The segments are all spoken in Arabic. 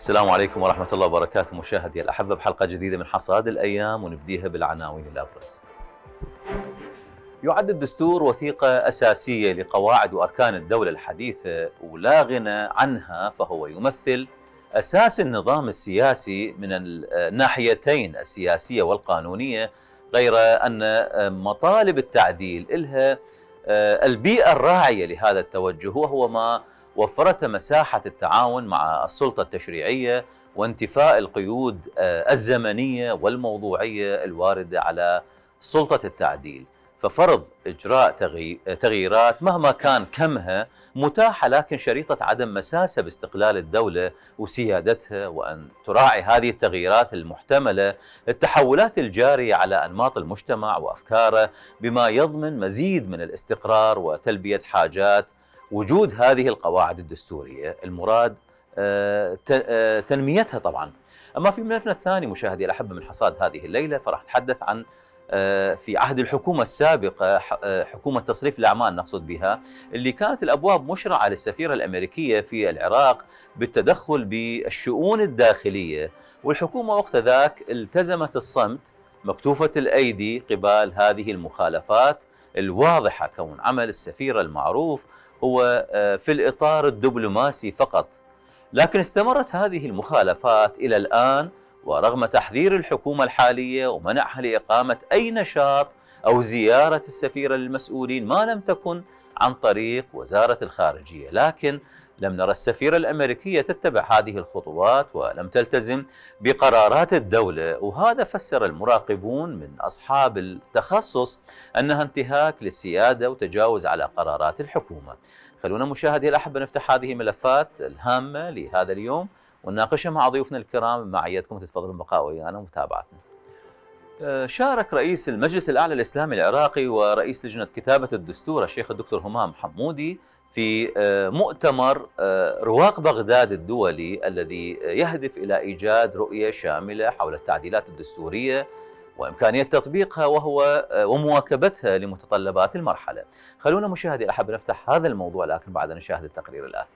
السلام عليكم ورحمة الله وبركاته مشاهدي الأحبة بحلقة جديدة من حصاد الأيام ونبديها بالعناوين الأبرز يعد الدستور وثيقة أساسية لقواعد وأركان الدولة الحديثة ولا غنى عنها فهو يمثل أساس النظام السياسي من الناحيتين السياسية والقانونية غير أن مطالب التعديل إلها آه، البيئة الراعية لهذا التوجه وهو ما وفرت مساحة التعاون مع السلطة التشريعية وانتفاء القيود آه، الزمنية والموضوعية الواردة على سلطة التعديل ففرض إجراء تغييرات مهما كان كمها متاحة لكن شريطة عدم مساسة باستقلال الدولة وسيادتها وأن تراعي هذه التغييرات المحتملة التحولات الجارية على أنماط المجتمع وأفكاره بما يضمن مزيد من الاستقرار وتلبية حاجات وجود هذه القواعد الدستورية المراد آه، آه، تنميتها طبعا أما في ملفنا الثاني مشاهدي الأحبة من حصاد هذه الليلة فراح أتحدث عن آه، في عهد الحكومة السابقة حكومة تصريف الأعمال نقصد بها اللي كانت الأبواب مشرعة للسفيرة الأمريكية في العراق بالتدخل بالشؤون الداخلية والحكومة وقت ذاك التزمت الصمت مكتوفة الأيدي قبال هذه المخالفات الواضحة كون عمل السفيرة المعروف هو آه، في الإطار الدبلوماسي فقط لكن استمرت هذه المخالفات إلى الآن ورغم تحذير الحكومة الحالية ومنعها لإقامة أي نشاط أو زيارة السفيرة للمسؤولين ما لم تكن عن طريق وزارة الخارجية لكن لم نرى السفيرة الأمريكية تتبع هذه الخطوات ولم تلتزم بقرارات الدولة وهذا فسر المراقبون من أصحاب التخصص أنها انتهاك للسيادة وتجاوز على قرارات الحكومة خلونا مشاهدي الأحبة نفتح هذه الملفات الهامة لهذا اليوم ونناقشها مع ضيوفنا الكرام معيتكم تتفضلوا البقاء ويانا ومتابعتنا آه، شارك رئيس المجلس الأعلى الإسلامي العراقي ورئيس لجنة كتابة الدستور الشيخ الدكتور همام حمودي في آه، مؤتمر آه، رواق بغداد الدولي الذي يهدف الى ايجاد رؤيه شامله حول التعديلات الدستوريه وامكانيه تطبيقها وهو آه، ومواكبتها لمتطلبات المرحله. خلونا مشاهدي احب نفتح هذا الموضوع لكن بعد نشاهد التقرير الاتي.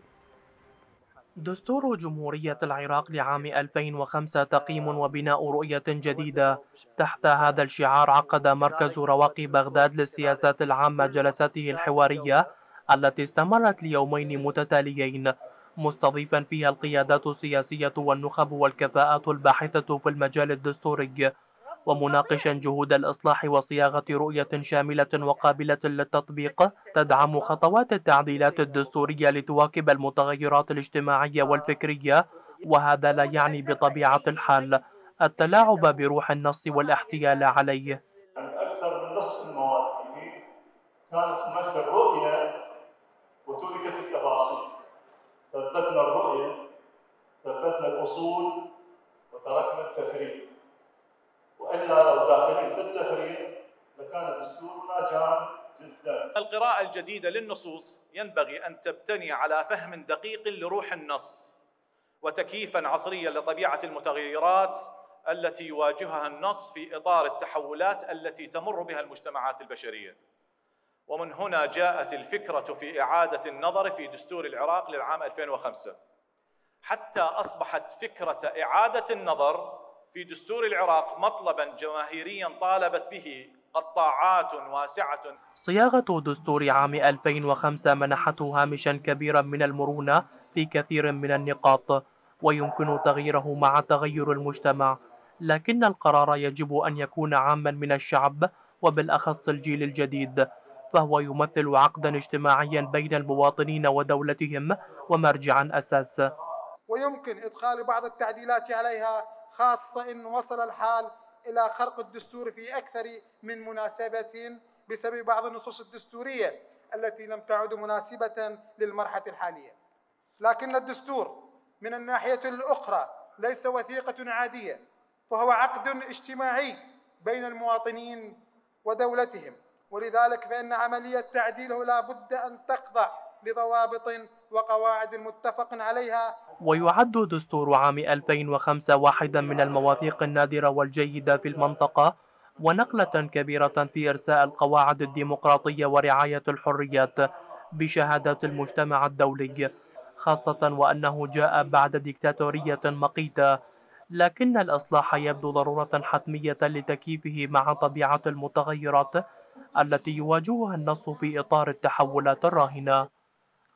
دستور جمهورية العراق لعام 2005 تقييم وبناء رؤية جديدة تحت هذا الشعار عقد مركز رواق بغداد للسياسات العامة جلساته الحوارية التي استمرت ليومين متتاليين مستضيفا فيها القيادات السياسية والنخب والكفاءات الباحثة في المجال الدستوري ومناقشا جهود الإصلاح وصياغة رؤية شاملة وقابلة للتطبيق تدعم خطوات التعديلات الدستورية لتواكب المتغيرات الاجتماعية والفكرية وهذا لا يعني بطبيعة الحال التلاعب بروح النص والاحتيال عليه جديدة للنصوص ينبغي أن تبتني على فهم دقيق لروح النص وتكييفا عصريا لطبيعة المتغيرات التي يواجهها النص في إطار التحولات التي تمر بها المجتمعات البشرية ومن هنا جاءت الفكرة في إعادة النظر في دستور العراق للعام 2005 حتى أصبحت فكرة إعادة النظر في دستور العراق مطلبا جماهيريا طالبت به قطاعات واسعة صياغة دستور عام 2005 منحته هامشا كبيرا من المرونة في كثير من النقاط ويمكن تغييره مع تغير المجتمع لكن القرار يجب أن يكون عاما من الشعب وبالأخص الجيل الجديد فهو يمثل عقدا اجتماعيا بين المواطنين ودولتهم ومرجعا أساس ويمكن إدخال بعض التعديلات عليها خاصة إن وصل الحال إلى خرق الدستور في أكثر من مناسبة بسبب بعض النصوص الدستورية التي لم تعد مناسبة للمرحلة الحالية لكن الدستور من الناحية الأخرى ليس وثيقة عادية فهو عقد اجتماعي بين المواطنين ودولتهم ولذلك فإن عملية تعديله لا بد أن تخضع لضوابط وقواعد متفق عليها ويعد دستور عام 2005 واحدا من المواثيق النادرة والجيدة في المنطقة ونقلة كبيرة في إرساء القواعد الديمقراطية ورعاية الحريات بشهادة المجتمع الدولي خاصة وأنه جاء بعد ديكتاتورية مقيتة لكن الإصلاح يبدو ضرورة حتمية لتكييفه مع طبيعة المتغيرات التي يواجهها النص في إطار التحولات الراهنة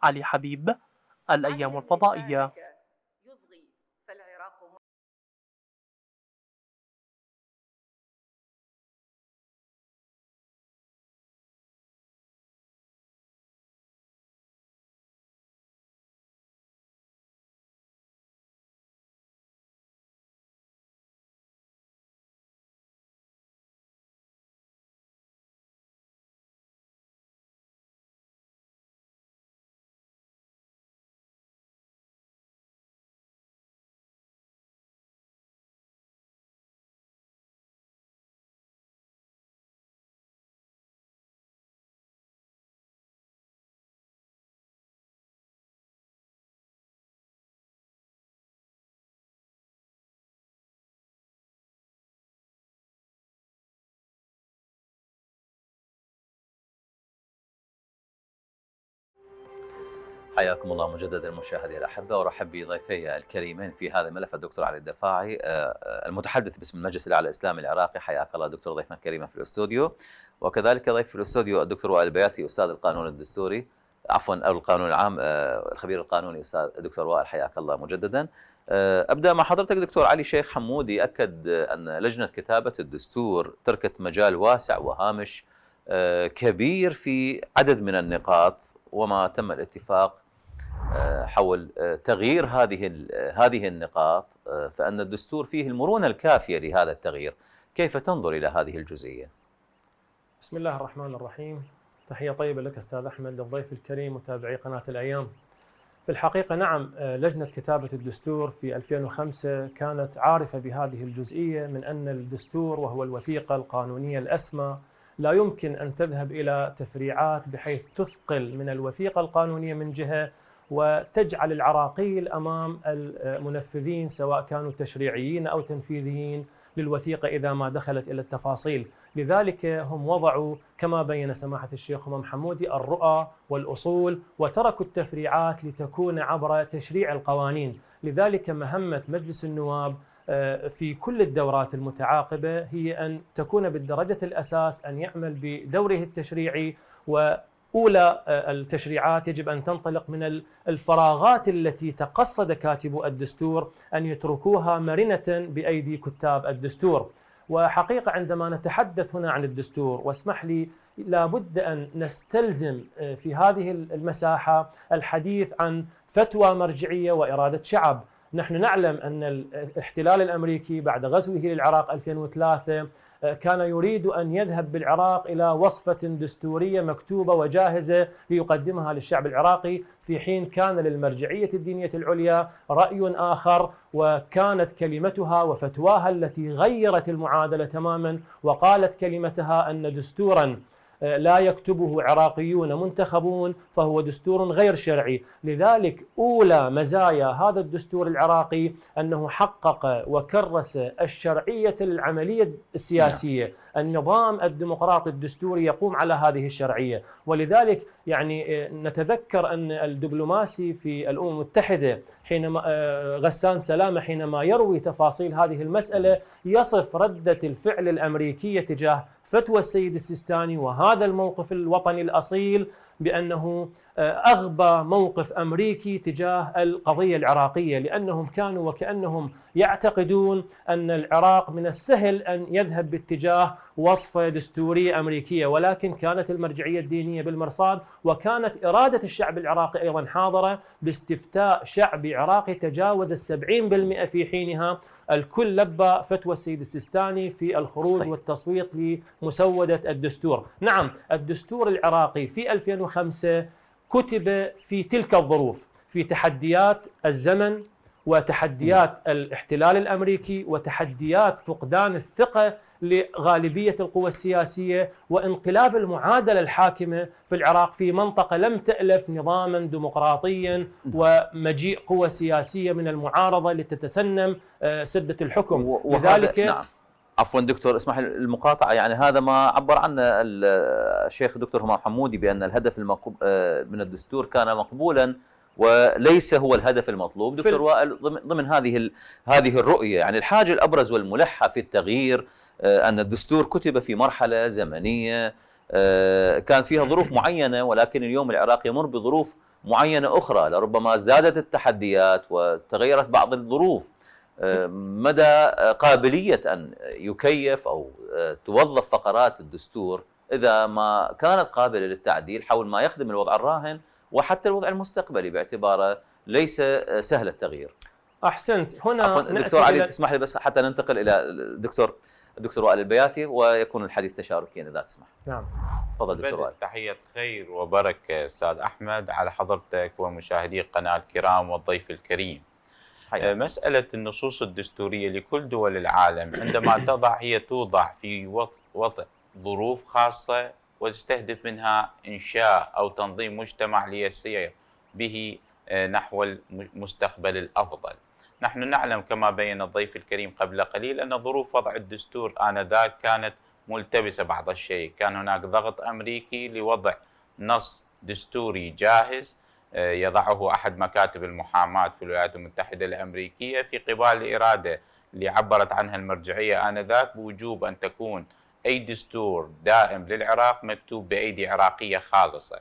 علي حبيب الأيام الفضائية حياكم الله مجددا مشاهدي الاحبه وارحب بضيفي الكريمين في هذا الملف الدكتور علي الدفاعي آه، آه، المتحدث باسم المجلس الاعلى الاسلامي العراقي حياك الله دكتور ضيفنا الكريم في الاستوديو وكذلك ضيف في الاستوديو الدكتور وائل البياتي استاذ القانون الدستوري عفوا القانون العام آه، الخبير القانوني استاذ الدكتور وائل حياك الله مجددا ابدا مع حضرتك دكتور علي شيخ حمودي اكد ان لجنه كتابه الدستور تركت مجال واسع وهامش كبير في عدد من النقاط وما تم الاتفاق آه، حول آه، تغيير هذه آه، هذه النقاط فان الدستور فيه المرونه الكافيه لهذا التغيير، كيف تنظر الى هذه الجزئيه؟ بسم الله الرحمن الرحيم، تحيه طيبه لك استاذ احمد للضيف الكريم متابعي قناه الايام. في الحقيقه نعم لجنه كتابه الدستور في 2005 كانت عارفه بهذه الجزئيه من ان الدستور وهو الوثيقه القانونيه الاسمى لا يمكن ان تذهب الى تفريعات بحيث تثقل من الوثيقه القانونيه من جهه وتجعل العراقيل امام المنفذين سواء كانوا تشريعيين او تنفيذيين للوثيقه اذا ما دخلت الى التفاصيل، لذلك هم وضعوا كما بين سماحه الشيخ امام حمودي الرؤى والاصول وتركوا التفريعات لتكون عبر تشريع القوانين، لذلك مهمه مجلس النواب آه، في كل الدورات المتعاقبه هي ان تكون بالدرجه الاساس ان يعمل بدوره التشريعي و اولى آه، التشريعات يجب ان تنطلق من الفراغات التي تقصد كاتب الدستور ان يتركوها مرنه بايدي كتاب الدستور. وحقيقه عندما نتحدث هنا عن الدستور واسمح لي لابد ان نستلزم آه، في هذه المساحه الحديث عن فتوى مرجعيه واراده شعب. نحن نعلم ان الاحتلال الامريكي بعد غزوه للعراق 2003 آه، كان يريد أن يذهب بالعراق إلى وصفة دستورية مكتوبة وجاهزة ليقدمها للشعب العراقي في حين كان للمرجعية الدينية العليا رأي آخر وكانت كلمتها وفتواها التي غيرت المعادلة تماما وقالت كلمتها أن دستورا آه، لا يكتبه عراقيون منتخبون فهو دستور غير شرعي لذلك أولى مزايا هذا الدستور العراقي أنه حقق وكرس الشرعية العملية السياسية نعم. النظام الديمقراطي الدستوري يقوم على هذه الشرعية ولذلك يعني آه، نتذكر أن الدبلوماسي في الأمم المتحدة حينما آه، غسان سلامة حينما يروي تفاصيل هذه المسألة نعم. يصف ردة الفعل الأمريكية تجاه فتوى السيد السيستاني وهذا الموقف الوطني الأصيل بأنه آه، أغبى موقف أمريكي تجاه القضية العراقية لأنهم كانوا وكأنهم يعتقدون أن العراق من السهل أن يذهب باتجاه وصفة دستورية أمريكية ولكن كانت المرجعية الدينية بالمرصاد وكانت إرادة الشعب العراقي أيضا حاضرة باستفتاء شعبي عراقي تجاوز السبعين بالمئة في حينها الكل لبى فتوى السيد السيستاني في الخروج طيب. والتصويت لمسودة الدستور نعم الدستور العراقي في 2005 كتب في تلك الظروف في تحديات الزمن وتحديات الاحتلال الامريكي وتحديات فقدان الثقه لغالبية القوى السياسية وانقلاب المعادلة الحاكمة في العراق في منطقة لم تألف نظاما ديمقراطيا ومجيء قوى سياسية من المعارضة لتتسنم آه، سدة الحكم لذلك نعم. عفوا دكتور اسمح المقاطعه يعني هذا ما عبر عنه الشيخ دكتور همام حمودي بان الهدف المقب... آه، من الدستور كان مقبولا وليس هو الهدف المطلوب دكتور وائل ضمن هذه ال... هذه الرؤيه يعني الحاجه الابرز والملحه في التغيير آه، أن الدستور كتب في مرحلة زمنية آه، كانت فيها ظروف معينة ولكن اليوم العراق يمر بظروف معينة أخرى لربما زادت التحديات وتغيرت بعض الظروف آه، مدى قابلية أن يكيف أو توظف فقرات الدستور إذا ما كانت قابلة للتعديل حول ما يخدم الوضع الراهن وحتى الوضع المستقبلي باعتباره ليس سهل التغيير أحسنت هنا دكتور علي تسمح لي بس حتى ننتقل إلى دكتور الدكتور وائل البياتي ويكون الحديث تشاركيا اذا تسمح. نعم. تفضل دكتور وائل. تحيه خير وبركه استاذ احمد على حضرتك ومشاهدي القناه الكرام والضيف الكريم. حياتي. آه، مساله النصوص الدستوريه لكل دول العالم عندما تضع هي توضع في وضع ظروف خاصه وتستهدف منها انشاء او تنظيم مجتمع ليسير به آه، نحو المستقبل الافضل. نحن نعلم كما بين الضيف الكريم قبل قليل أن ظروف وضع الدستور آنذاك كانت ملتبسة بعض الشيء كان هناك ضغط أمريكي لوضع نص دستوري جاهز آه، يضعه أحد مكاتب المحاماة في الولايات المتحدة الأمريكية في قبال الإرادة اللي عبرت عنها المرجعية آنذاك بوجوب أن تكون أي دستور دائم للعراق مكتوب بأيدي عراقية خالصة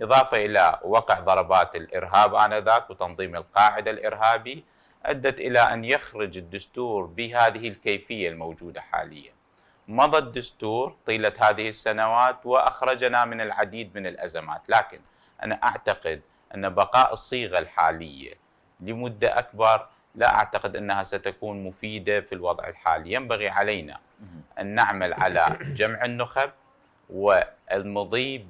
إضافة إلى وقع ضربات الإرهاب آنذاك وتنظيم القاعدة الإرهابي أدت إلى أن يخرج الدستور بهذه الكيفية الموجودة حاليا مضى الدستور طيلة هذه السنوات وأخرجنا من العديد من الأزمات لكن أنا أعتقد أن بقاء الصيغة الحالية لمدة أكبر لا أعتقد أنها ستكون مفيدة في الوضع الحالي ينبغي علينا أن نعمل على جمع النخب والمضي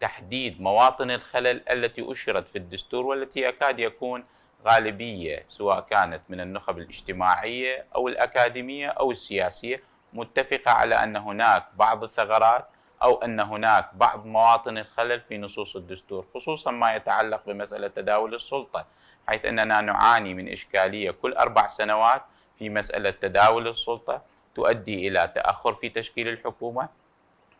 بتحديد مواطن الخلل التي أشرت في الدستور والتي يكاد يكون غالبيه سواء كانت من النخب الاجتماعيه او الاكاديميه او السياسيه متفقه على ان هناك بعض الثغرات او ان هناك بعض مواطن الخلل في نصوص الدستور خصوصا ما يتعلق بمساله تداول السلطه حيث اننا نعاني من اشكاليه كل اربع سنوات في مساله تداول السلطه تؤدي الى تاخر في تشكيل الحكومه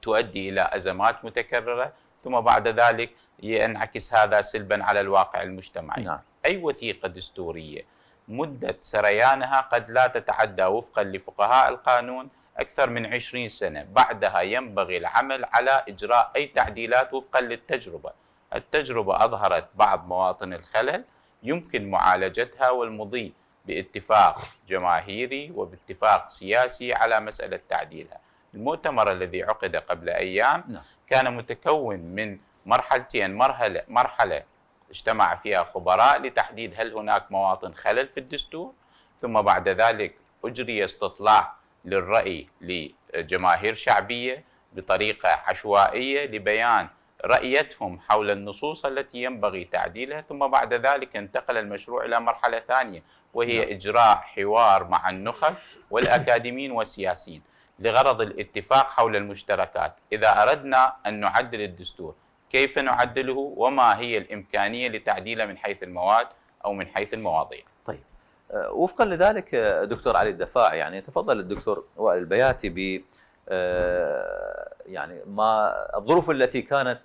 تؤدي الى ازمات متكرره ثم بعد ذلك ينعكس هذا سلبا على الواقع المجتمعي نعم. أي وثيقة دستورية مدة سريانها قد لا تتعدى وفقا لفقهاء القانون أكثر من 20 سنة بعدها ينبغي العمل على إجراء أي تعديلات وفقا للتجربة التجربة أظهرت بعض مواطن الخلل يمكن معالجتها والمضي باتفاق جماهيري وباتفاق سياسي على مسألة تعديلها المؤتمر الذي عقد قبل أيام نعم. كان متكون من مرحلتين مرحلة مرحلة اجتمع فيها خبراء لتحديد هل هناك مواطن خلل في الدستور ثم بعد ذلك أجري استطلاع للرأي لجماهير شعبية بطريقة عشوائية لبيان رأيتهم حول النصوص التي ينبغي تعديلها ثم بعد ذلك انتقل المشروع إلى مرحلة ثانية وهي نعم. إجراء حوار مع النخب والأكاديميين والسياسيين لغرض الاتفاق حول المشتركات إذا أردنا أن نعدل الدستور كيف نعدله وما هي الإمكانية لتعديله من حيث المواد أو من حيث المواضيع طيب آه، وفقا لذلك آه، دكتور علي الدفاع يعني تفضل الدكتور وائل البياتي ب آه، يعني ما الظروف التي كانت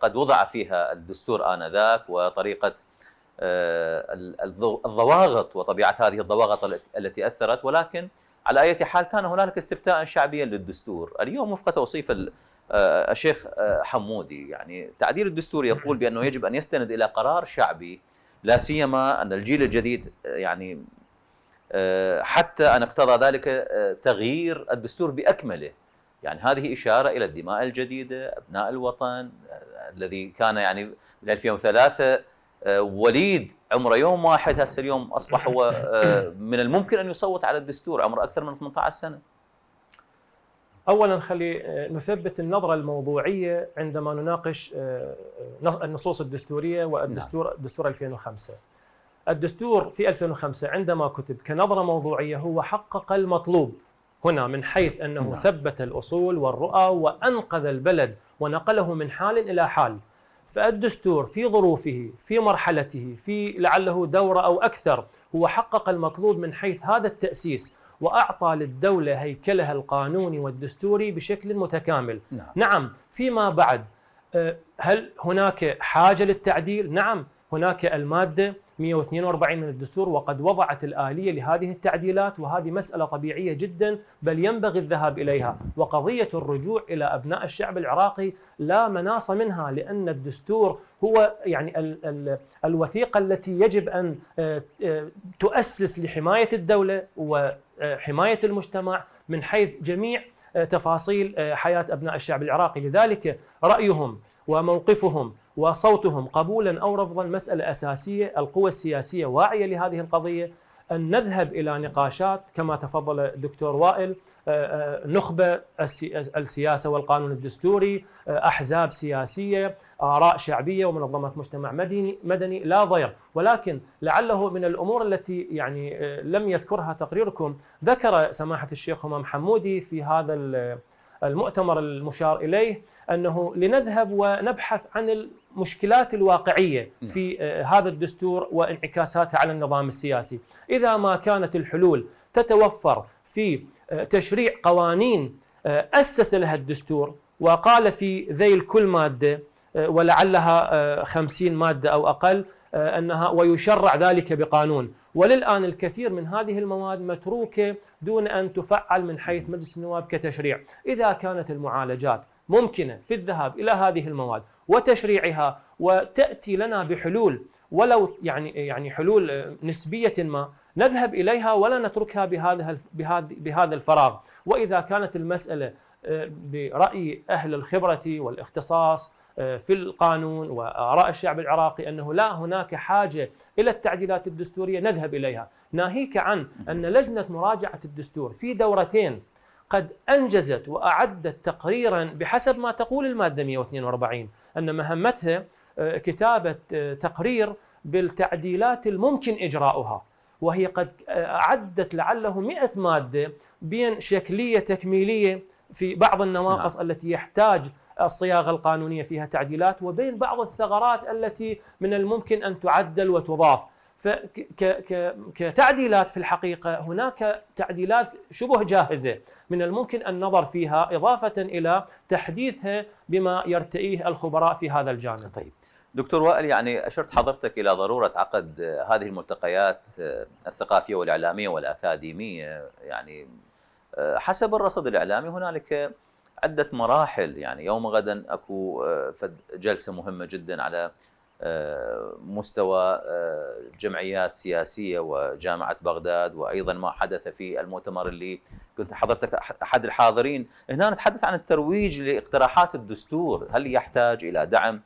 قد وضع فيها الدستور آنذاك وطريقة الضواغط وطبيعة هذه الضواغط التي أثرت ولكن على أي حال كان هنالك استفتاء شعبيا للدستور اليوم وفق توصيف آه، الشيخ آه، حمودي يعني تعديل الدستور يقول بانه يجب ان يستند الى قرار شعبي لا سيما ان الجيل الجديد آه، يعني حتى ان اقتضى ذلك تغيير الدستور باكمله يعني هذه اشاره الى الدماء الجديده ابناء الوطن الذي كان يعني من 2003 وليد عمره يوم واحد هسه اليوم اصبح هو من الممكن ان يصوت على الدستور عمره اكثر من 18 سنه اولا خلي آه، نثبت النظره الموضوعيه عندما نناقش آه، آه، النصوص الدستوريه والدستور نعم. دستور 2005 الدستور في 2005 عندما كتب كنظره موضوعيه هو حقق المطلوب هنا من حيث انه نعم. ثبت الاصول والرؤى وانقذ البلد ونقله من حال الى حال فالدستور في ظروفه في مرحلته في لعله دوره او اكثر هو حقق المطلوب من حيث هذا التاسيس وأعطى للدولة هيكلها القانوني والدستوري بشكل متكامل نعم, نعم فيما بعد آه، هل هناك حاجة للتعديل؟ نعم هناك المادة 142 من الدستور وقد وضعت الآلية لهذه التعديلات وهذه مسألة طبيعية جدا بل ينبغي الذهاب إليها وقضية الرجوع إلى أبناء الشعب العراقي لا مناص منها لأن الدستور هو يعني ال ال الوثيقة التي يجب أن آه، آه، تؤسس لحماية الدولة وحماية المجتمع من حيث جميع آه، تفاصيل حياة أبناء الشعب العراقي لذلك رأيهم وموقفهم وصوتهم قبولا أو رفضا مسألة أساسية القوى السياسية واعية لهذه القضية أن نذهب إلى نقاشات كما تفضل الدكتور وائل آه، آه، نخبة السياسة والقانون الدستوري آه، أحزاب سياسية آراء شعبية ومنظمات مجتمع مدني, مدني لا ضير ولكن لعله من الأمور التي يعني لم يذكرها تقريركم ذكر سماحة الشيخ همام حمودي في هذا المؤتمر المشار إليه أنه لنذهب ونبحث عن المشكلات الواقعية نعم. في آه، هذا الدستور وانعكاساتها على النظام السياسي إذا ما كانت الحلول تتوفر في آه، تشريع قوانين آه، أسس لها الدستور وقال في ذيل كل مادة ولعلها خمسين مادة أو أقل أنها ويشرع ذلك بقانون وللآن الكثير من هذه المواد متروكة دون أن تفعل من حيث مجلس النواب كتشريع إذا كانت المعالجات ممكنه في الذهاب الى هذه المواد وتشريعها وتاتي لنا بحلول ولو يعني يعني حلول نسبيه ما نذهب اليها ولا نتركها بهذا بهذا الفراغ واذا كانت المساله آه، براي اهل الخبره والاختصاص آه، في القانون واراء الشعب العراقي انه لا هناك حاجه الى التعديلات الدستوريه نذهب اليها، ناهيك عن ان لجنه مراجعه الدستور في دورتين قد أنجزت وأعدت تقريرا بحسب ما تقول المادة 142 أن مهمتها آه، كتابة آه، تقرير بالتعديلات الممكن إجراؤها وهي قد آه، أعدت لعله 100 مادة بين شكلية تكميلية في بعض النواقص نعم. التي يحتاج الصياغة القانونية فيها تعديلات وبين بعض الثغرات التي من الممكن أن تعدل وتضاف كتعديلات في الحقيقة هناك تعديلات شبه جاهزة من الممكن النظر فيها إضافة إلى تحديثها بما يرتئيه الخبراء في هذا الجانب طيب دكتور وائل يعني أشرت حضرتك إلى ضرورة عقد هذه الملتقيات الثقافية والإعلامية والأكاديمية يعني آه، حسب الرصد الإعلامي هنالك عدة مراحل يعني يوم غدا أكو آه، جلسة مهمة جدا على مستوى آه، جمعيات سياسية وجامعة بغداد وأيضا ما حدث في المؤتمر اللي كنت حضرتك أحد الحاضرين هنا نتحدث عن الترويج لاقتراحات الدستور هل يحتاج إلى دعم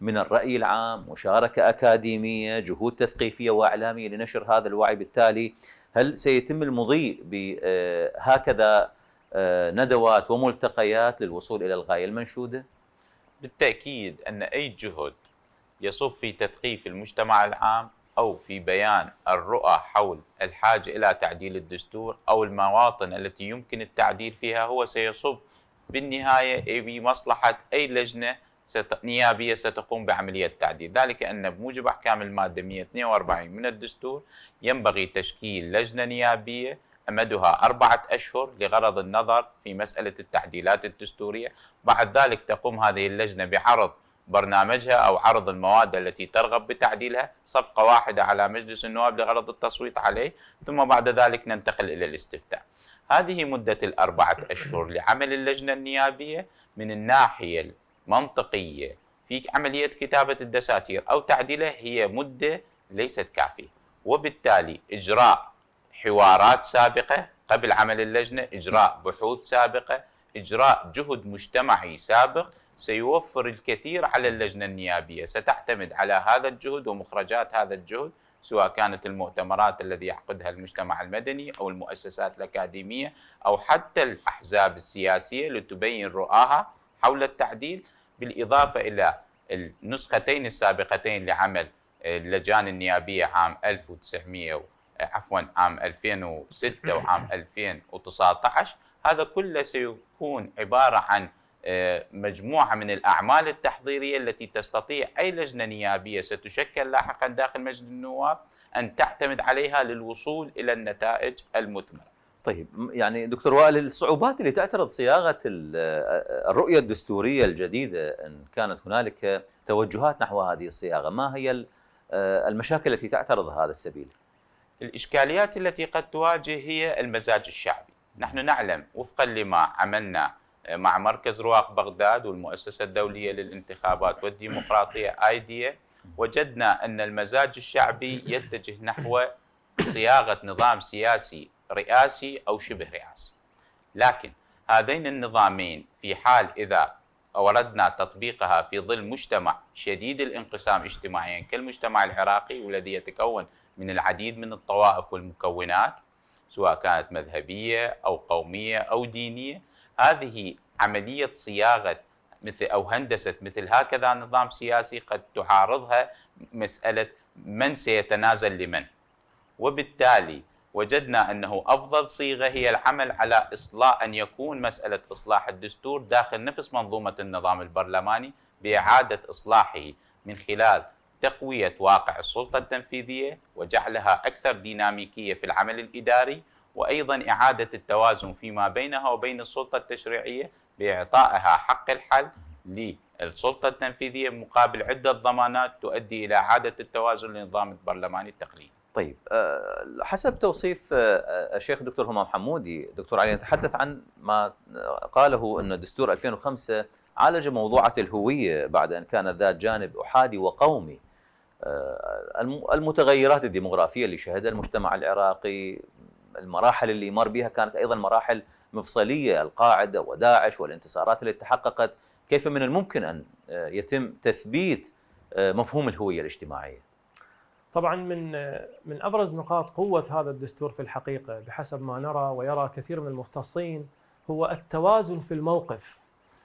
من الرأي العام مشاركة أكاديمية جهود تثقيفية وإعلامية لنشر هذا الوعي بالتالي هل سيتم المضي بهكذا آه، ندوات وملتقيات للوصول إلى الغاية المنشودة؟ بالتأكيد أن أي جهد يصب في تثقيف المجتمع العام أو في بيان الرؤى حول الحاجة إلى تعديل الدستور أو المواطن التي يمكن التعديل فيها هو سيصب بالنهاية بمصلحة أي لجنة ست... نيابية ستقوم بعملية تعديل ذلك أن بموجب أحكام المادة 142 من الدستور ينبغي تشكيل لجنة نيابية أمدها أربعة أشهر لغرض النظر في مسألة التعديلات الدستورية بعد ذلك تقوم هذه اللجنة بعرض برنامجها أو عرض المواد التي ترغب بتعديلها صفقة واحدة على مجلس النواب لغرض التصويت عليه ثم بعد ذلك ننتقل إلى الاستفتاء هذه مدة الأربعة أشهر لعمل اللجنة النيابية من الناحية المنطقية في عملية كتابة الدساتير أو تعديلها هي مدة ليست كافية وبالتالي إجراء حوارات سابقة قبل عمل اللجنة إجراء بحوث سابقة إجراء جهد مجتمعي سابق سيوفر الكثير على اللجنة النيابية ستعتمد على هذا الجهد ومخرجات هذا الجهد سواء كانت المؤتمرات الذي يعقدها المجتمع المدني أو المؤسسات الأكاديمية أو حتى الأحزاب السياسية لتبين رؤاها حول التعديل بالإضافة إلى النسختين السابقتين لعمل اللجان النيابية عام 1900 عفوا عام 2006 وعام 2019 هذا كله سيكون عبارة عن مجموعة من الأعمال التحضيرية التي تستطيع أي لجنة نيابية ستشكل لاحقا داخل مجلس النواب أن تعتمد عليها للوصول إلى النتائج المثمرة طيب يعني دكتور وائل الصعوبات اللي تعترض صياغه الرؤيه الدستوريه الجديده ان كانت هنالك توجهات نحو هذه الصياغه، ما هي آه، المشاكل التي تعترض هذا السبيل؟ الاشكاليات التي قد تواجه هي المزاج الشعبي، نحن نعلم وفقا لما عملنا مع مركز رواق بغداد والمؤسسة الدولية للانتخابات والديمقراطية آيديا وجدنا أن المزاج الشعبي يتجه نحو صياغة نظام سياسي رئاسي أو شبه رئاسي لكن هذين النظامين في حال إذا أوردنا تطبيقها في ظل مجتمع شديد الانقسام اجتماعيا كالمجتمع العراقي والذي يتكون من العديد من الطوائف والمكونات سواء كانت مذهبية أو قومية أو دينية هذه عملية صياغة مثل أو هندسة مثل هكذا نظام سياسي قد تعارضها مسألة من سيتنازل لمن وبالتالي وجدنا أنه أفضل صيغة هي العمل على إصلاح أن يكون مسألة إصلاح الدستور داخل نفس منظومة النظام البرلماني بإعادة إصلاحه من خلال تقوية واقع السلطة التنفيذية وجعلها أكثر ديناميكية في العمل الإداري وايضا اعاده التوازن فيما بينها وبين السلطه التشريعيه باعطائها حق الحل للسلطه التنفيذيه مقابل عده ضمانات تؤدي الى اعاده التوازن للنظام البرلماني التقليدي. طيب آه، حسب توصيف آه، آه، الشيخ دكتور همام حمودي دكتور علي نتحدث عن ما قاله ان دستور 2005 عالج موضوعة الهوية بعد أن كان ذات جانب أحادي وقومي المتغيرات الديمغرافية اللي شهدها المجتمع العراقي المراحل اللي مر بها كانت ايضا مراحل مفصليه القاعده وداعش والانتصارات التي تحققت كيف من الممكن ان آه، يتم تثبيت آه، مفهوم الهويه الاجتماعيه؟ طبعا من آه، من ابرز نقاط قوه هذا الدستور في الحقيقه بحسب ما نرى ويرى كثير من المختصين هو التوازن في الموقف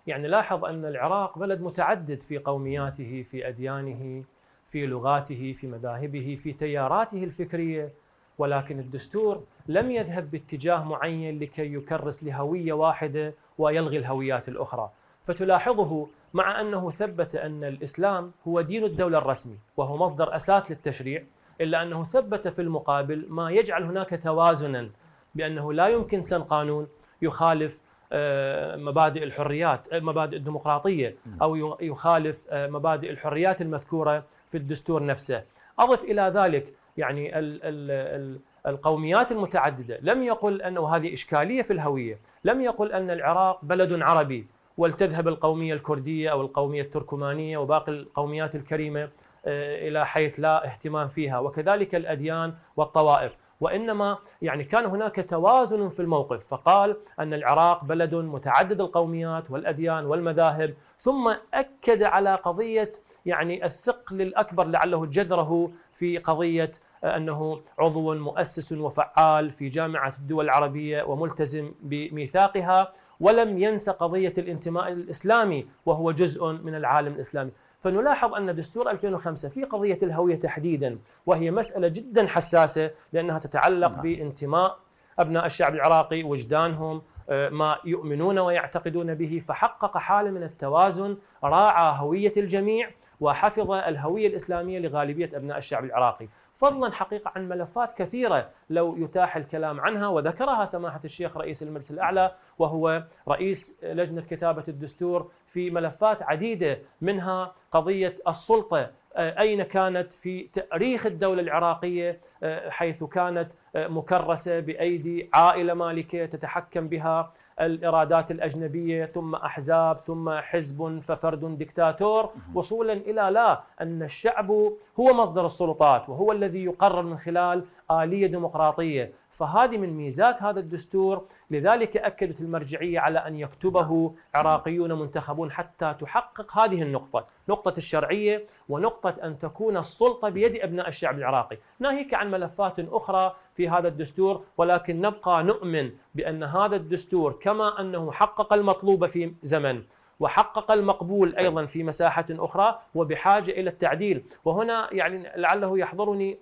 يعني لاحظ ان العراق بلد متعدد في قومياته في اديانه في لغاته في مذاهبه في تياراته الفكريه ولكن الدستور لم يذهب باتجاه معين لكي يكرس لهوية واحدة ويلغي الهويات الأخرى فتلاحظه مع أنه ثبت أن الإسلام هو دين الدولة الرسمي وهو مصدر أساس للتشريع إلا أنه ثبت في المقابل ما يجعل هناك توازنا بأنه لا يمكن سن قانون يخالف آه، مبادئ الحريات آه، مبادئ الديمقراطية نعم. أو يخالف آه، مبادئ الحريات المذكورة في الدستور نفسه أضف إلى ذلك يعني ال ال ال القوميات المتعددة لم يقل أنه هذه إشكالية في الهوية لم يقل أن العراق بلد عربي ولتذهب القومية الكردية أو القومية التركمانية وباقي القوميات الكريمة آه، إلى حيث لا اهتمام فيها وكذلك الأديان والطوائف وإنما يعني كان هناك توازن في الموقف فقال أن العراق بلد متعدد القوميات والأديان والمذاهب ثم أكد على قضية يعني الثقل الأكبر لعله جذره في قضية أنه عضو مؤسس وفعال في جامعة الدول العربية وملتزم بميثاقها ولم ينسى قضية الانتماء الإسلامي وهو جزء من العالم الإسلامي فنلاحظ أن دستور 2005 في قضية الهوية تحديدا وهي مسألة جدا حساسة لأنها تتعلق نعم. بانتماء أبناء الشعب العراقي وجدانهم آه، ما يؤمنون ويعتقدون به فحقق حالة من التوازن راعى هوية الجميع وحفظ الهوية الإسلامية لغالبية أبناء الشعب العراقي فضلا حقيقة عن ملفات كثيرة لو يتاح الكلام عنها وذكرها سماحة الشيخ رئيس المجلس الأعلى وهو رئيس لجنة كتابة الدستور في ملفات عديدة منها قضية السلطة آه، أين كانت في تاريخ الدولة العراقية آه، حيث كانت آه، مكرسة بأيدي عائلة مالكة تتحكم بها الإرادات الأجنبية ثم أحزاب ثم حزب ففرد دكتاتور وصولا إلى لا أن الشعب هو مصدر السلطات وهو الذي يقرر من خلال آلية ديمقراطية فهذه من ميزات هذا الدستور لذلك أكدت المرجعية على أن يكتبه عراقيون منتخبون حتى تحقق هذه النقطة نقطة الشرعية ونقطة أن تكون السلطة بيد أبناء الشعب العراقي ناهيك عن ملفات أخرى في هذا الدستور ولكن نبقى نؤمن بأن هذا الدستور كما أنه حقق المطلوب في زمن وحقق المقبول ايضا في مساحه اخرى وبحاجه الى التعديل وهنا يعني لعله يحضرني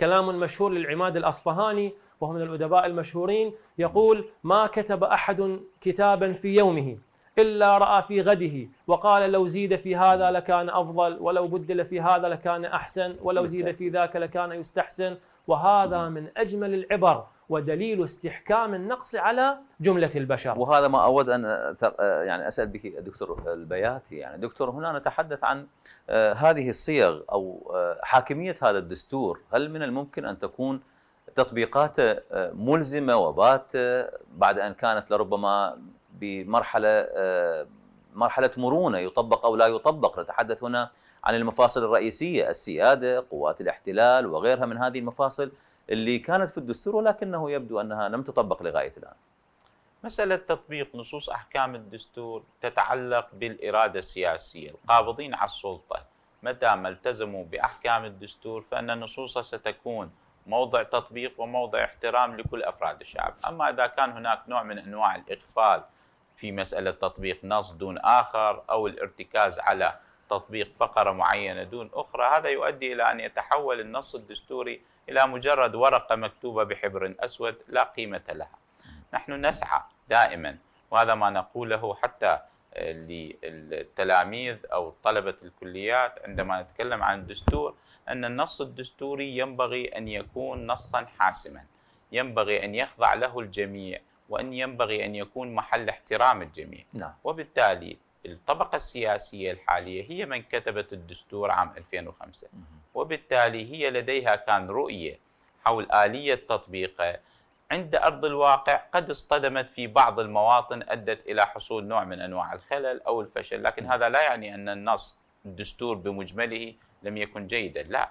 كلام مشهور للعماد الاصفهاني وهو من الأدباء المشهورين يقول ما كتب أحد كتابا في يومه إلا رأى في غده وقال لو زيد في هذا لكان أفضل ولو بدل في هذا لكان أحسن ولو زيد نعم. في ذاك لكان يستحسن وهذا نعم. من أجمل العبر ودليل استحكام النقص على جملة البشر وهذا ما أود أن يعني أسأل به الدكتور البياتي يعني دكتور هنا نتحدث عن آه، هذه الصيغ أو آه، حاكمية هذا الدستور هل من الممكن أن تكون تطبيقاته آه، ملزمه وباته بعد ان كانت لربما بمرحله آه، مرحله مرونه يطبق او لا يطبق نتحدث هنا عن المفاصل الرئيسيه السياده قوات الاحتلال وغيرها من هذه المفاصل اللي كانت في الدستور ولكنه يبدو انها لم تطبق لغايه الان مسألة تطبيق نصوص أحكام الدستور تتعلق بالإرادة السياسية القابضين على السلطة متى ما التزموا بأحكام الدستور فإن نصوصه ستكون موضع تطبيق وموضع احترام لكل افراد الشعب، اما اذا كان هناك نوع من انواع الاغفال في مساله تطبيق نص دون اخر او الارتكاز على تطبيق فقره معينه دون اخرى، هذا يؤدي الى ان يتحول النص الدستوري الى مجرد ورقه مكتوبه بحبر اسود لا قيمه لها. نحن نسعى دائما وهذا ما نقوله حتى للتلاميذ او طلبه الكليات عندما نتكلم عن الدستور أن النص الدستوري ينبغي أن يكون نصا حاسما ينبغي أن يخضع له الجميع وأن ينبغي أن يكون محل احترام الجميع نعم. وبالتالي الطبقة السياسية الحالية هي من كتبت الدستور عام 2005 وبالتالي هي لديها كان رؤية حول آلية تطبيقه عند أرض الواقع قد اصطدمت في بعض المواطن أدت إلى حصول نوع من أنواع الخلل أو الفشل لكن نعم. هذا لا يعني أن النص الدستور بمجمله لم يكن جيدا لا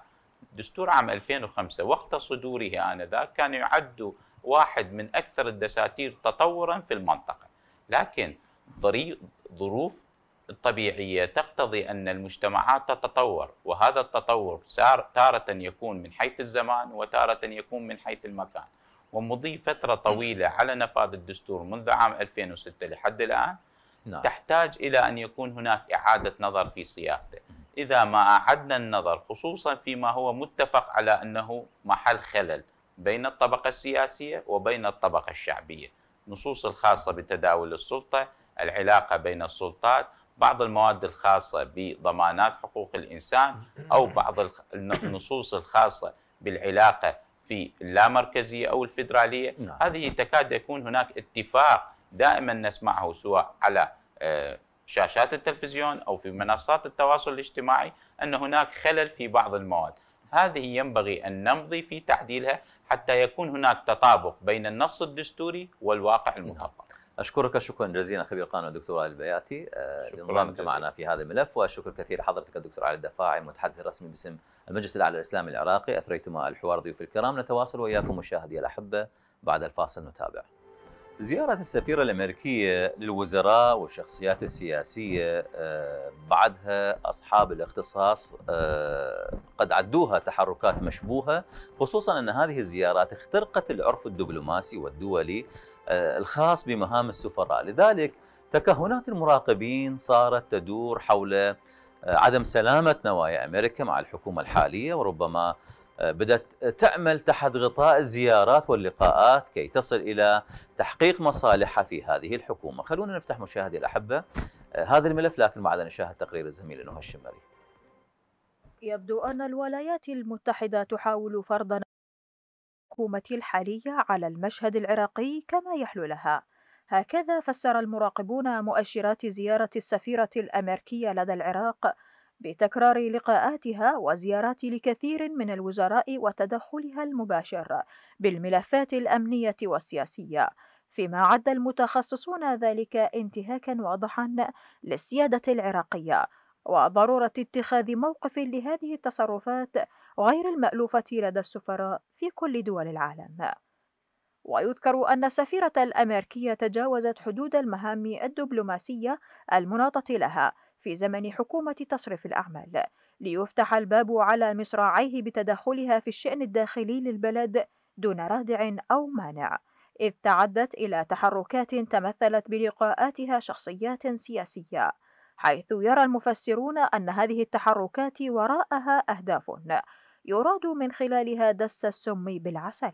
دستور عام 2005 وقت صدوره آنذاك كان يعد واحد من أكثر الدساتير تطورا في المنطقة لكن ظروف الطبيعية تقتضي أن المجتمعات تتطور وهذا التطور تارة يكون من حيث الزمان وتارة يكون من حيث المكان ومضي فترة طويلة على نفاذ الدستور منذ عام 2006 لحد الآن نعم. تحتاج إلى أن يكون هناك إعادة نظر في سياقته إذا ما أعدنا النظر خصوصا فيما هو متفق على أنه محل خلل بين الطبقة السياسية وبين الطبقة الشعبية نصوص الخاصة بتداول السلطة العلاقة بين السلطات بعض المواد الخاصة بضمانات حقوق الإنسان أو بعض النصوص الخاصة بالعلاقة في اللامركزية أو الفيدرالية نعم. هذه تكاد يكون هناك اتفاق دائما نسمعه سواء على آه، شاشات التلفزيون او في منصات التواصل الاجتماعي ان هناك خلل في بعض المواد. هذه ينبغي ان نمضي في تعديلها حتى يكون هناك تطابق بين النص الدستوري والواقع نعم. المطبق. اشكرك شكرا جزيلا خبير القانون الدكتور علي البياتي لنظامك آه، معنا في هذا الملف وشكر كثير حضرتك الدكتور علي الدفاعي المتحدث الرسمي باسم المجلس الاعلى الاسلامي العراقي اثريتما الحوار ضيوف الكرام نتواصل واياكم مشاهدي الاحبه بعد الفاصل نتابع. زيارة السفيرة الأمريكية للوزراء والشخصيات السياسية آه، بعدها أصحاب الاختصاص آه، قد عدوها تحركات مشبوهة خصوصا أن هذه الزيارات اخترقت العرف الدبلوماسي والدولي آه، الخاص بمهام السفراء لذلك تكهنات المراقبين صارت تدور حول عدم سلامة نوايا أمريكا مع الحكومة الحالية وربما آه، بدأت تعمل تحت غطاء الزيارات واللقاءات كي تصل إلى تحقيق مصالحها في هذه الحكومة خلونا نفتح مشاهدي الأحبة آه، هذا الملف لكن بعد نشاهد تقرير الزميل نهى الشمري يبدو أن الولايات المتحدة تحاول فرض الحكومة الحالية على المشهد العراقي كما يحلو لها هكذا فسر المراقبون مؤشرات زيارة السفيرة الأمريكية لدى العراق بتكرار لقاءاتها وزيارات لكثير من الوزراء وتدخلها المباشر بالملفات الامنيه والسياسيه فيما عد المتخصصون ذلك انتهاكا واضحا للسياده العراقيه وضروره اتخاذ موقف لهذه التصرفات غير المالوفه لدى السفراء في كل دول العالم ويذكر أن السفيرة الأمريكية تجاوزت حدود المهام الدبلوماسية المناطة لها في زمن حكومة تصريف الأعمال ليفتح الباب على مصراعيه بتدخلها في الشأن الداخلي للبلد دون رادع أو مانع إذ تعدت إلى تحركات تمثلت بلقاءاتها شخصيات سياسية حيث يرى المفسرون أن هذه التحركات وراءها أهداف يراد من خلالها دس السم بالعسل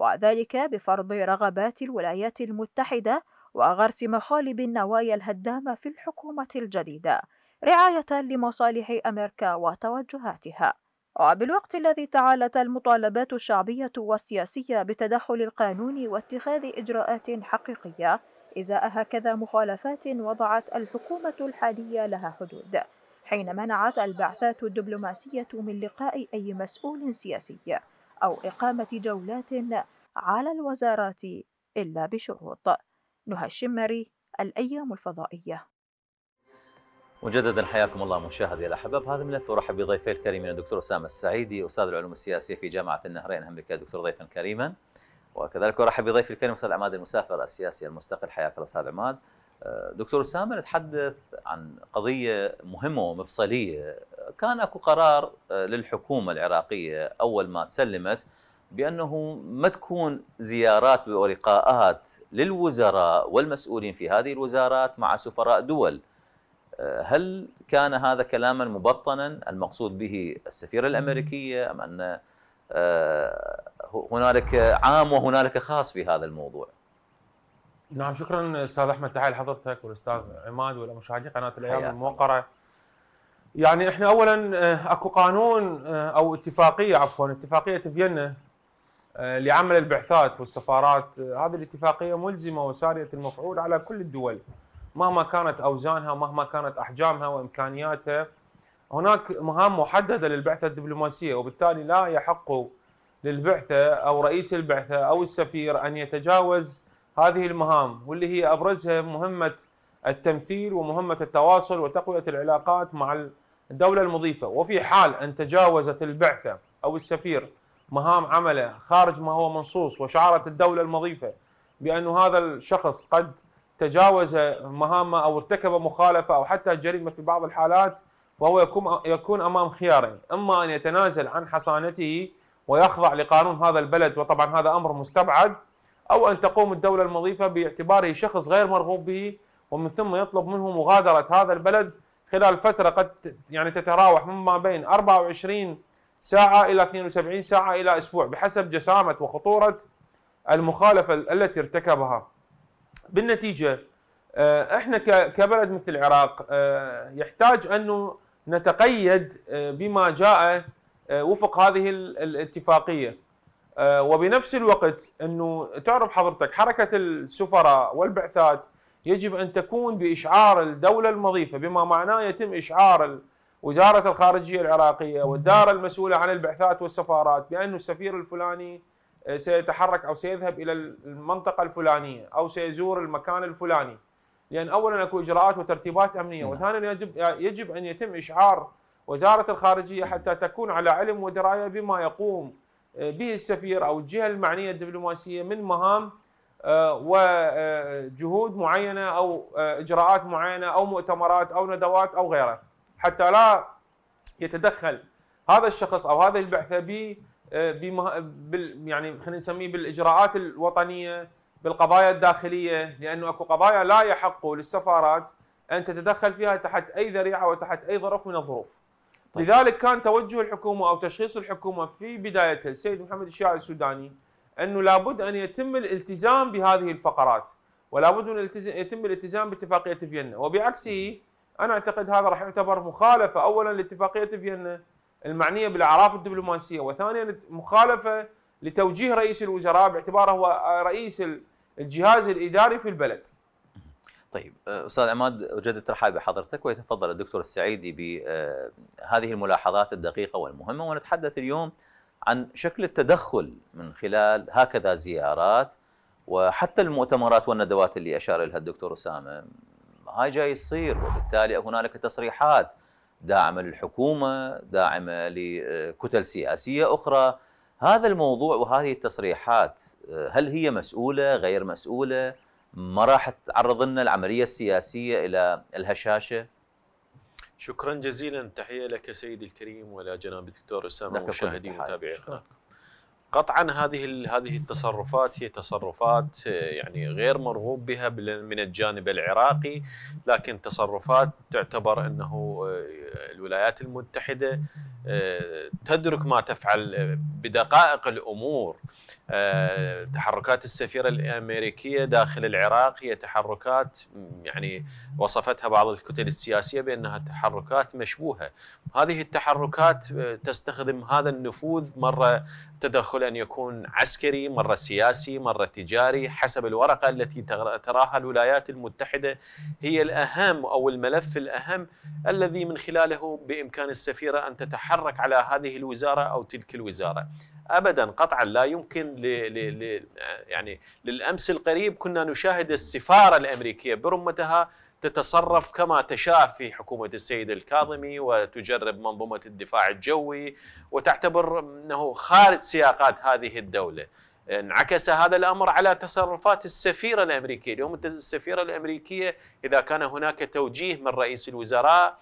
وذلك بفرض رغبات الولايات المتحدة وغرس مخالب النوايا الهدامة في الحكومة الجديدة رعاية لمصالح أمريكا وتوجهاتها وبالوقت الذي تعالت المطالبات الشعبية والسياسية بتدخل القانون واتخاذ إجراءات حقيقية إزاء هكذا مخالفات وضعت الحكومة الحالية لها حدود حين منعت البعثات الدبلوماسية من لقاء أي مسؤول سياسي أو إقامة جولات على الوزارات إلا بشروط نهى الشمري الأيام الفضائية مجددا حياكم الله مشاهدي الاحباب هذا ملف ارحب بضيفي الكريمين الدكتور اسامه السعيدي استاذ العلوم السياسيه في جامعه النهرين امريكا دكتور ضيفا كريما وكذلك ارحب بضيفي الكريم استاذ عماد المسافر السياسي المستقل حياك الله استاذ عماد آه، دكتور اسامه نتحدث عن قضيه مهمه ومفصليه كان اكو قرار آه، للحكومه العراقيه اول ما تسلمت بانه ما تكون زيارات ولقاءات للوزراء والمسؤولين في هذه الوزارات مع سفراء دول آه، هل كان هذا كلاما مبطنا المقصود به السفيرة الأمريكية أم أن آه، هنالك عام وهنالك خاص في هذا الموضوع نعم شكرا استاذ احمد تحيه حضرتك والاستاذ عماد والمشاهدين قناه الايام الموقره يعني احنا اولا آه، اكو قانون او اتفاقيه عفوا اتفاقيه فيينا آه، لعمل البعثات والسفارات آه، هذه الاتفاقيه ملزمه وساريه المفعول على كل الدول مهما كانت اوزانها مهما كانت احجامها وامكانياتها هناك مهام محدده للبعثه الدبلوماسيه وبالتالي لا يحق للبعثه او رئيس البعثه او السفير ان يتجاوز هذه المهام واللي هي ابرزها مهمه التمثيل ومهمه التواصل وتقويه العلاقات مع الدوله المضيفه وفي حال ان تجاوزت البعثه او السفير مهام عمله خارج ما هو منصوص وشعرت الدولة المضيفة بأن هذا الشخص قد تجاوز مهامه أو ارتكب مخالفة أو حتى جريمة في بعض الحالات وهو يكون يكون أمام خيارين إما أن يتنازل عن حصانته ويخضع لقانون هذا البلد وطبعا هذا أمر مستبعد أو أن تقوم الدولة المضيفة باعتباره شخص غير مرغوب به ومن ثم يطلب منه مغادرة هذا البلد خلال فترة قد يعني تتراوح مما بين 24 ساعة إلى 72 ساعة إلى أسبوع بحسب جسامة وخطورة المخالفة التي ارتكبها بالنتيجة آه، احنا كبلد مثل العراق آه، يحتاج أن نتقيد آه، بما جاء وفق هذه الاتفاقية وبنفس الوقت أنه تعرف حضرتك حركة السفراء والبعثات يجب أن تكون بإشعار الدولة المضيفة بما معناه يتم إشعار وزارة الخارجية العراقية والدار المسؤولة عن البعثات والسفارات بأنه السفير الفلاني آه، سيتحرك أو سيذهب إلى المنطقة الفلانية أو سيزور المكان الفلاني لأن أولا أكو إجراءات وترتيبات أمنية نعم. وثانيا يجب, يجب أن يتم إشعار وزارة الخارجية حتى تكون على علم ودراية بما يقوم آه، به السفير أو الجهة المعنية الدبلوماسية من مهام آه، وجهود معينة أو إجراءات معينة أو مؤتمرات أو ندوات أو غيرها حتى لا يتدخل هذا الشخص او هذه البعثه ب آه، يعني خلينا نسميه بالاجراءات الوطنيه بالقضايا الداخليه لانه اكو قضايا لا يحق للسفارات ان تتدخل فيها تحت اي ذريعه وتحت اي ظرف من الظروف. طيب. لذلك كان توجه الحكومه او تشخيص الحكومه في بدايتها السيد محمد الشيع السوداني انه لابد ان يتم الالتزام بهذه الفقرات ولابد ان يتم الالتزام باتفاقيه فيينا وبعكسه انا اعتقد هذا راح يعتبر مخالفه اولا لاتفاقيه فيينا المعنيه بالاعراف الدبلوماسيه وثانيا مخالفه لتوجيه رئيس الوزراء باعتباره هو رئيس الجهاز الاداري في البلد. طيب استاذ عماد اجدد الترحاب بحضرتك ويتفضل الدكتور السعيدي بهذه آه، الملاحظات الدقيقه والمهمه ونتحدث اليوم عن شكل التدخل من خلال هكذا زيارات وحتى المؤتمرات والندوات اللي اشار لها الدكتور اسامه هاي جاي يصير وبالتالي هنالك تصريحات داعمه للحكومه داعمه لكتل سياسيه اخرى هذا الموضوع وهذه التصريحات آه، هل هي مسؤوله غير مسؤوله ما راح تعرض لنا العمليه السياسيه الى الهشاشه شكرا جزيلا تحيه لك سيدي الكريم ولا جناب الدكتور اسامه ومشاهدي متابعي قناتكم قطعا هذه هذه التصرفات هي تصرفات آه، يعني غير مرغوب بها من الجانب العراقي لكن تصرفات تعتبر انه آه، الولايات المتحده آه، تدرك ما تفعل آه، بدقائق الامور آه، تحركات السفيره الامريكيه داخل العراق هي تحركات يعني وصفتها بعض الكتل السياسيه بانها تحركات مشبوهه هذه التحركات تستخدم هذا النفوذ مره تدخل ان يكون عسكري مره سياسي مره تجاري حسب الورقه التي تراها الولايات المتحده هي الاهم او الملف الاهم الذي من خلاله بامكان السفيره ان تتحرك يتحرك على هذه الوزاره او تلك الوزاره ابدا قطعا لا يمكن ل... ل... ل... يعني للامس القريب كنا نشاهد السفاره الامريكيه برمتها تتصرف كما تشاء في حكومة السيد الكاظمي وتجرب منظومة الدفاع الجوي وتعتبر أنه خارج سياقات هذه الدولة انعكس هذا الأمر على تصرفات السفيرة الأمريكية اليوم السفيرة الأمريكية إذا كان هناك توجيه من رئيس الوزراء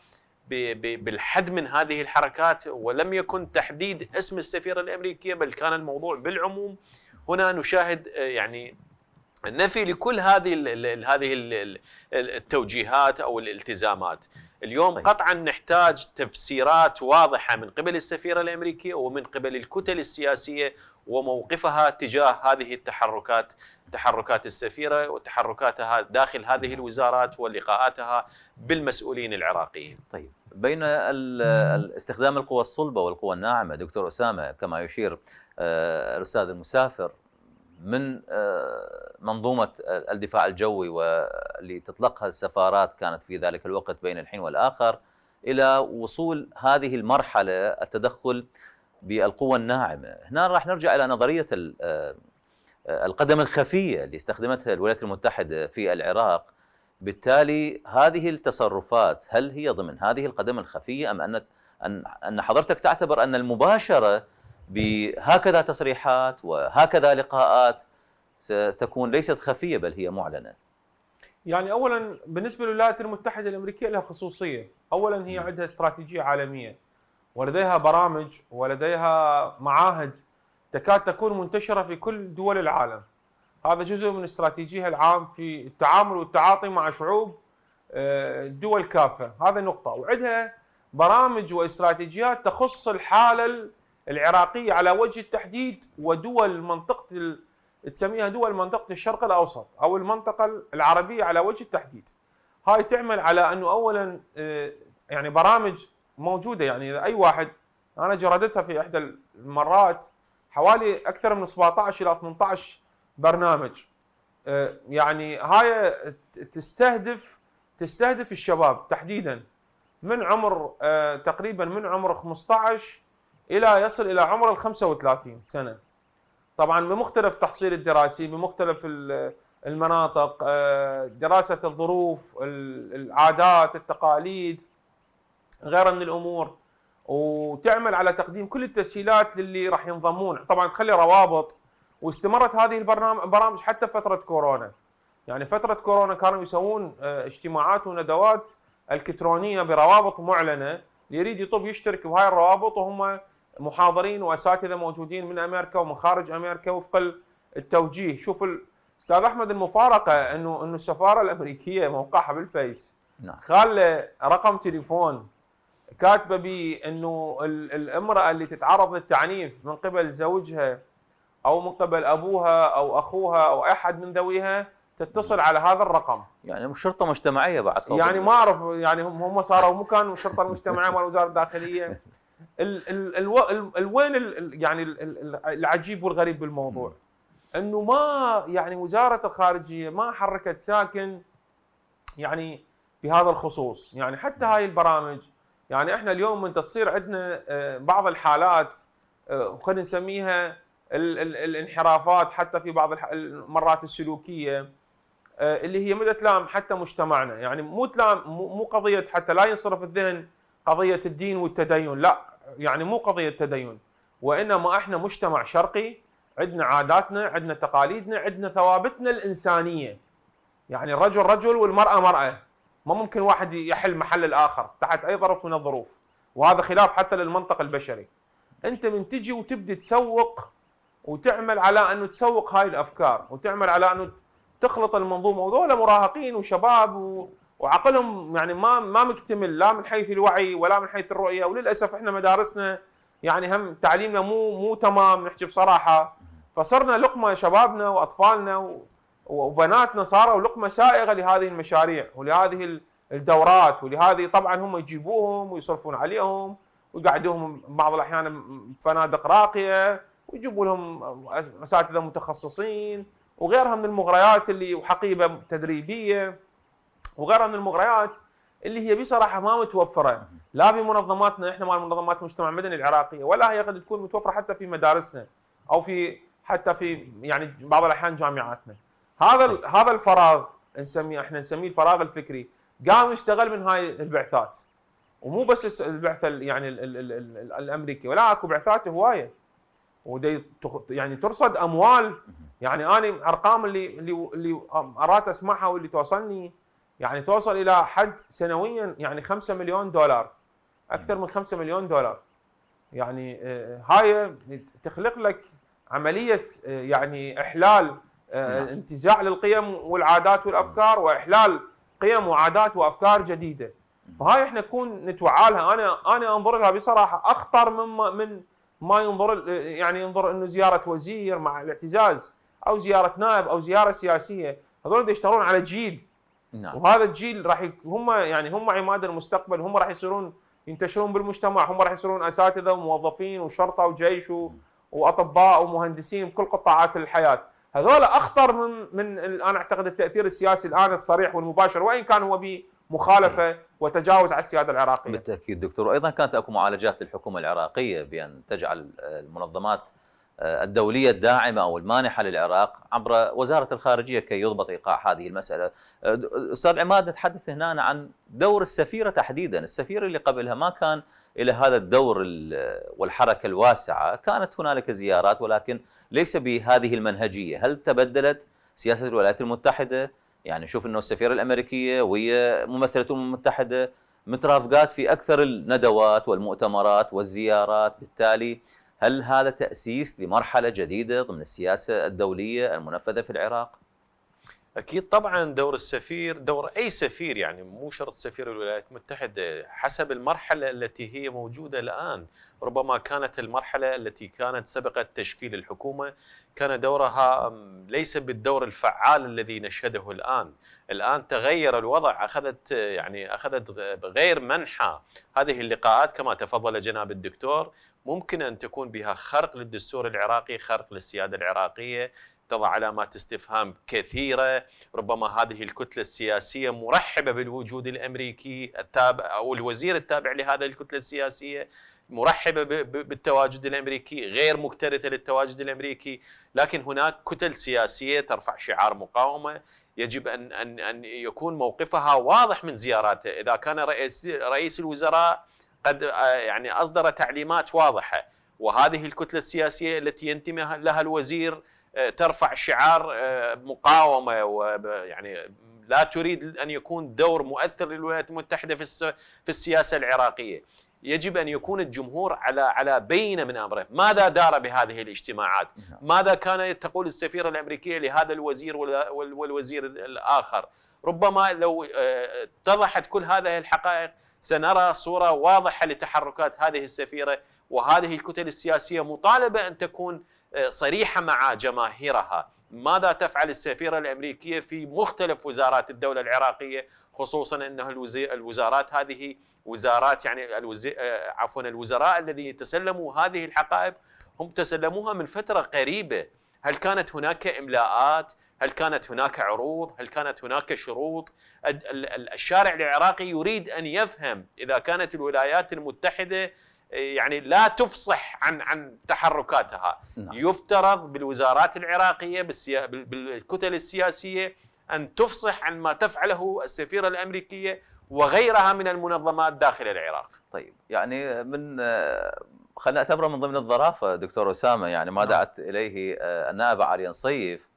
بالحد من هذه الحركات ولم يكن تحديد اسم السفيره الامريكيه بل كان الموضوع بالعموم هنا نشاهد آه، يعني نفي لكل هذه هذه التوجيهات او الالتزامات اليوم طيب. قطعا نحتاج تفسيرات واضحه من قبل السفيره الامريكيه ومن قبل الكتل السياسيه وموقفها تجاه هذه التحركات تحركات السفيرة وتحركاتها داخل هذه الوزارات ولقاءاتها بالمسؤولين العراقيين طيب بين استخدام القوى الصلبة والقوى الناعمة دكتور أسامة كما يشير آه، الأستاذ المسافر من آه، منظومة الدفاع الجوي واللي تطلقها السفارات كانت في ذلك الوقت بين الحين والآخر إلى وصول هذه المرحلة التدخل بالقوة الناعمة هنا راح نرجع إلى نظرية آه، القدم الخفية اللي استخدمتها الولايات المتحدة في العراق بالتالي هذه التصرفات هل هي ضمن هذه القدم الخفية أم أن أن حضرتك تعتبر أن المباشرة بهكذا تصريحات وهكذا لقاءات ستكون ليست خفية بل هي معلنة يعني أولا بالنسبة للولايات المتحدة الأمريكية لها خصوصية أولا هي نعم. عندها استراتيجية عالمية ولديها برامج ولديها معاهد تكاد تكون منتشره في كل دول العالم. هذا جزء من استراتيجيها العام في التعامل والتعاطي مع شعوب آه، دول كافه، هذا نقطه، وعندها برامج واستراتيجيات تخص الحاله العراقيه على وجه التحديد ودول منطقه تسميها دول منطقه الشرق الاوسط او المنطقه العربيه على وجه التحديد. هاي تعمل على انه اولا آه، يعني برامج موجوده يعني اذا اي واحد انا جردتها في احدى المرات حوالي اكثر من 17 الى 18 برنامج آه، يعني هاي تستهدف تستهدف الشباب تحديدا من عمر آه، تقريبا من عمر 15 الى يصل الى عمر ال 35 سنه طبعا بمختلف التحصيل الدراسي بمختلف المناطق آه، دراسه الظروف العادات التقاليد غيرها من الامور وتعمل على تقديم كل التسهيلات للي راح ينضمون طبعا تخلي روابط واستمرت هذه البرامج حتى فتره كورونا يعني فتره كورونا كانوا يسوون آه، اجتماعات وندوات الكترونيه بروابط معلنه يريد يطب يشترك بهاي الروابط وهم محاضرين واساتذه موجودين من امريكا ومن خارج امريكا وفق التوجيه شوف استاذ احمد المفارقه انه انه السفاره الامريكيه موقعها بالفيس نعم. خاله رقم تليفون كاتبه بي انه الامراه اللي تتعرض للتعنيف من قبل زوجها او من قبل ابوها او اخوها او احد من ذويها تتصل على هذا الرقم يعني شرطه مجتمعيه بعد يعني ما اعرف يعني هم هم صاروا مو كانوا الشرطه المجتمعيه مال وزاره الداخليه ال ال ال ال وين ال يعني ال العجيب والغريب بالموضوع انه ما يعني وزاره الخارجيه ما حركت ساكن يعني بهذا الخصوص يعني حتى هاي البرامج يعني احنا اليوم انت تصير عندنا آه، بعض الحالات آه، خلينا نسميها الانحرافات حتى في بعض المرات السلوكيه آه، اللي هي ما تلام حتى مجتمعنا يعني مو تلام مو قضيه حتى لا ينصرف الذهن قضيه الدين والتدين لا يعني مو قضيه تدين وانما احنا مجتمع شرقي عندنا عاداتنا عندنا تقاليدنا عندنا ثوابتنا الانسانيه يعني الرجل رجل والمراه مراه ما ممكن واحد يحل محل الاخر تحت اي ظرف من الظروف وهذا خلاف حتى للمنطق البشري انت من تجي وتبدي تسوق وتعمل على انه تسوق هاي الافكار وتعمل على انه تخلط المنظومه وذولا مراهقين وشباب و... وعقلهم يعني ما ما مكتمل لا من حيث الوعي ولا من حيث الرؤيه وللاسف احنا مدارسنا يعني هم تعليمنا مو مو تمام نحكي بصراحه فصرنا لقمه شبابنا واطفالنا و... وبنات نصارى ولقمه سائغه لهذه المشاريع ولهذه الدورات ولهذه طبعا هم يجيبوهم ويصرفون عليهم ويقعدوهم بعض الاحيان فنادق راقيه ويجيبوا لهم اساتذه متخصصين وغيرها من المغريات اللي وحقيبه تدريبيه وغيرها من المغريات اللي هي بصراحه ما متوفره لا في منظماتنا احنا مال منظمات المجتمع المدني العراقيه ولا هي قد تكون متوفره حتى في مدارسنا او في حتى في يعني بعض الاحيان جامعاتنا. هذا هذا الفراغ نسميه احنا نسميه الفراغ الفكري قام يشتغل من هاي البعثات ومو بس البعثه يعني الامريكيه ال الامريكي ولا اكو بعثات هوايه ودي يعني ترصد اموال يعني انا ارقام اللي اللي اللي ارات اسمعها واللي توصلني يعني توصل الى حد سنويا يعني 5 مليون دولار اكثر من 5 مليون دولار يعني آه، هاي تخلق لك عمليه آه، يعني احلال نعم. آه، انتزاع للقيم والعادات والافكار نعم. واحلال قيم وعادات وافكار جديده نعم. فهاي احنا نكون نتوعالها انا انا انظر لها بصراحه اخطر مما من ما ينظر يعني ينظر انه زياره وزير مع الاعتزاز او زياره نائب او زياره سياسيه هذول يشتغلون على جيل نعم. وهذا الجيل راح هم يعني هم عماد المستقبل هم راح يصيرون ينتشرون بالمجتمع هم راح يصيرون اساتذه وموظفين وشرطه وجيش واطباء ومهندسين بكل قطاعات الحياه هذول اخطر من من انا اعتقد التاثير السياسي الان الصريح والمباشر وان كان هو بمخالفه وتجاوز على السياده العراقيه. بالتاكيد دكتور وايضا كانت اكو معالجات للحكومه العراقيه بان تجعل المنظمات آه، الدولية الداعمة أو المانحة للعراق عبر وزارة الخارجية كي يضبط إيقاع هذه المسألة آه، أستاذ عماد نتحدث هنا عن دور السفيرة تحديدا السفيرة اللي قبلها ما كان إلى هذا الدور والحركة الواسعة كانت هنالك زيارات ولكن ليس بهذه المنهجيه، هل تبدلت سياسه الولايات المتحده؟ يعني شوف انه السفيره الامريكيه وهي ممثله الامم المتحده مترافقات في اكثر الندوات والمؤتمرات والزيارات، بالتالي هل هذا تاسيس لمرحله جديده ضمن السياسه الدوليه المنفذه في العراق؟ اكيد طبعا دور السفير دور اي سفير يعني مو شرط سفير الولايات المتحده حسب المرحله التي هي موجوده الان ربما كانت المرحله التي كانت سبقت تشكيل الحكومه كان دورها ليس بالدور الفعال الذي نشهده الان الان تغير الوضع اخذت يعني اخذت غير منحى هذه اللقاءات كما تفضل جناب الدكتور ممكن ان تكون بها خرق للدستور العراقي خرق للسياده العراقيه تضع علامات استفهام كثيرة ربما هذه الكتلة السياسية مرحبة بالوجود الأمريكي التابع أو الوزير التابع لهذه الكتلة السياسية مرحبة بالتواجد الأمريكي غير مكترثة للتواجد الأمريكي لكن هناك كتل سياسية ترفع شعار مقاومة يجب أن, أن, أن يكون موقفها واضح من زياراته إذا كان رئيس, رئيس الوزراء قد آه، يعني أصدر تعليمات واضحة وهذه الكتلة السياسية التي ينتمي لها الوزير آه، ترفع شعار آه، مقاومه ويعني لا تريد ان يكون دور مؤثر للولايات المتحده في في السياسه العراقيه يجب ان يكون الجمهور على على بينه من امره، ماذا دار بهذه الاجتماعات؟ نعم. ماذا كانت تقول السفيره الامريكيه لهذا الوزير والوزير الاخر؟ ربما لو آه، اتضحت كل هذه الحقائق سنرى صوره واضحه لتحركات هذه السفيره وهذه الكتل السياسيه مطالبه ان تكون صريحه مع جماهيرها ماذا تفعل السفيره الامريكيه في مختلف وزارات الدوله العراقيه خصوصا انه الوزارات هذه وزارات يعني الوز... آه، عفوا الوزراء الذين تسلموا هذه الحقائب هم تسلموها من فتره قريبه هل كانت هناك املاءات هل كانت هناك عروض هل كانت هناك شروط الشارع العراقي يريد ان يفهم اذا كانت الولايات المتحده يعني لا تفصح عن عن تحركاتها نعم. يفترض بالوزارات العراقيه بالسيا... بالكتل السياسيه ان تفصح عن ما تفعله السفيره الامريكيه وغيرها من المنظمات داخل العراق. طيب يعني من آه، خلينا نعتبره من ضمن الظرافه دكتور اسامه يعني ما نعم. دعت اليه آه، النائبه علي نصيف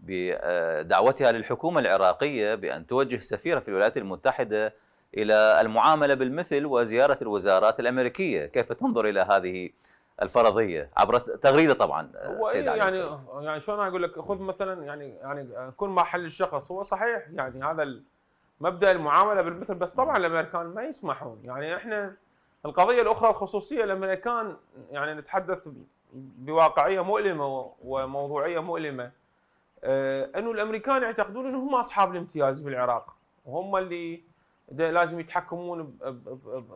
بدعوتها آه، للحكومه العراقيه بان توجه سفيره في الولايات المتحده إلى المعاملة بالمثل وزيارة الوزارات الأمريكية كيف تنظر إلى هذه الفرضيه عبر تغريده طبعا آه، هو إيه سيد يعني السلام. يعني شلون اقول لك خذ مثلا يعني يعني كن محل الشخص هو صحيح يعني هذا مبدا المعامله بالمثل بس طبعا الامريكان ما يسمحون يعني احنا القضيه الاخرى الخصوصيه الامريكان يعني نتحدث بواقعيه مؤلمه وموضوعيه مؤلمه آه، انه الامريكان يعتقدون انهم اصحاب الامتياز بالعراق وهم اللي لازم يتحكمون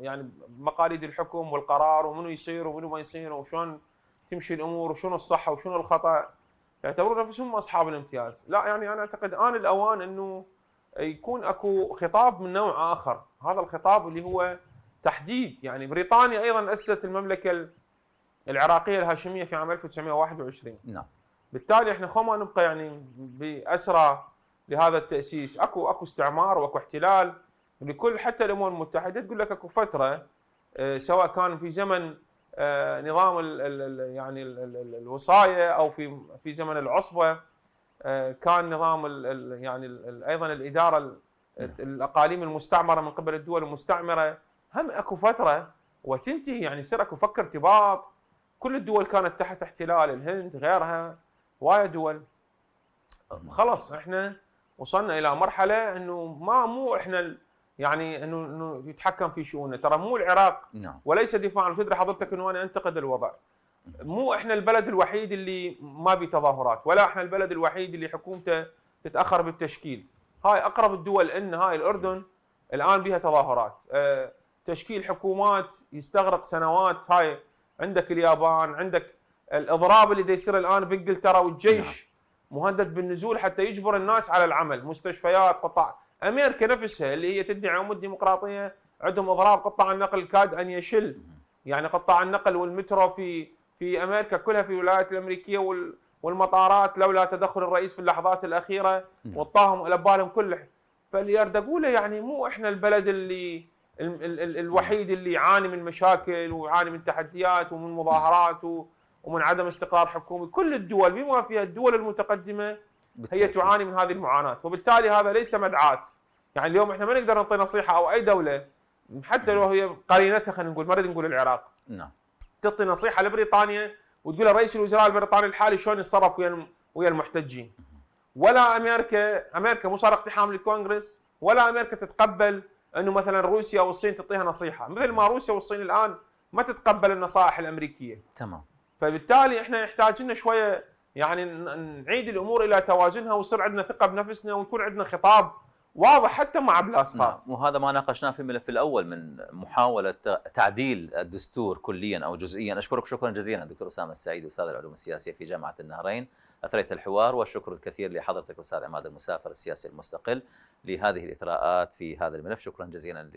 يعني بمقاليد الحكم والقرار ومنو يصير ومنو ما يصير وشلون تمشي الامور وشنو الصح وشنو الخطا يعتبرون نفسهم اصحاب الامتياز، لا يعني انا اعتقد ان الاوان انه يكون اكو خطاب من نوع اخر، هذا الخطاب اللي هو تحديد يعني بريطانيا ايضا اسست المملكه العراقيه الهاشميه في عام 1921 نعم بالتالي احنا خو ما نبقى يعني باسرى لهذا التاسيس، اكو اكو استعمار واكو احتلال لكل حتى الامم المتحده تقول لك اكو فتره آه، سواء كان في زمن آه، نظام الـ يعني الـ الوصايه او في في زمن العصبه آه، كان نظام الـ يعني الـ ايضا الاداره الاقاليم المستعمره من قبل الدول المستعمره هم اكو فتره وتنتهي يعني يصير اكو فك ارتباط كل الدول كانت تحت احتلال الهند غيرها وايد دول خلاص احنا وصلنا الى مرحله انه ما مو احنا يعني انه انه يتحكم في شؤونه ترى مو العراق نعم. وليس دفاعا تدري حضرتك انه انا انتقد الوضع مو احنا البلد الوحيد اللي ما بي تظاهرات ولا احنا البلد الوحيد اللي حكومته تتاخر بالتشكيل هاي اقرب الدول ان هاي الاردن الان بها تظاهرات آه، تشكيل حكومات يستغرق سنوات هاي عندك اليابان عندك الاضراب اللي يصير الان بانجلترا والجيش نعم. مهدد بالنزول حتى يجبر الناس على العمل مستشفيات قطاع امريكا نفسها اللي هي تدعي عموم الديمقراطيه عندهم اضرار قطاع النقل كاد ان يشل يعني قطاع النقل والمترو في في امريكا كلها في الولايات الامريكيه وال والمطارات لولا تدخل الرئيس في اللحظات الاخيره وطاهم الى بالهم كله فاللي يعني مو احنا البلد اللي ال ال ال الوحيد اللي يعاني من مشاكل ويعاني من تحديات ومن مظاهرات ومن عدم استقرار حكومي كل الدول بما فيها الدول المتقدمه هي تعاني من هذه المعاناه وبالتالي هذا ليس مدعاه يعني اليوم احنا ما نقدر نعطي نصيحه او اي دوله حتى لو هي قرينتها خلينا نقول ما نريد نقول العراق نعم تعطي نصيحه لبريطانيا وتقول رئيس الوزراء البريطاني الحالي شلون يتصرف ويا ويا المحتجين ولا امريكا امريكا مو صار اقتحام للكونغرس ولا امريكا تتقبل انه مثلا روسيا والصين تعطيها نصيحه مثل ما روسيا والصين الان ما تتقبل النصائح الامريكيه تمام فبالتالي احنا نحتاج لنا شويه يعني نعيد الامور الى توازنها ويصير عندنا ثقه بنفسنا ويكون عندنا خطاب واضح حتى مع نعم. وهذا ما ناقشناه في الملف الاول من محاوله تعديل الدستور كليا او جزئيا اشكرك شكرا جزيلا دكتور اسامه السعيد استاذ العلوم السياسيه في جامعه النهرين اثريت الحوار والشكر الكثير لحضرتك استاذ عماد المسافر السياسي المستقل لهذه الاثراءات في هذا الملف شكرا جزيلا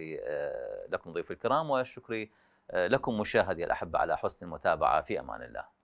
لكم ضيوف الكرام وشكري لكم مشاهدي الاحبه على حسن المتابعه في امان الله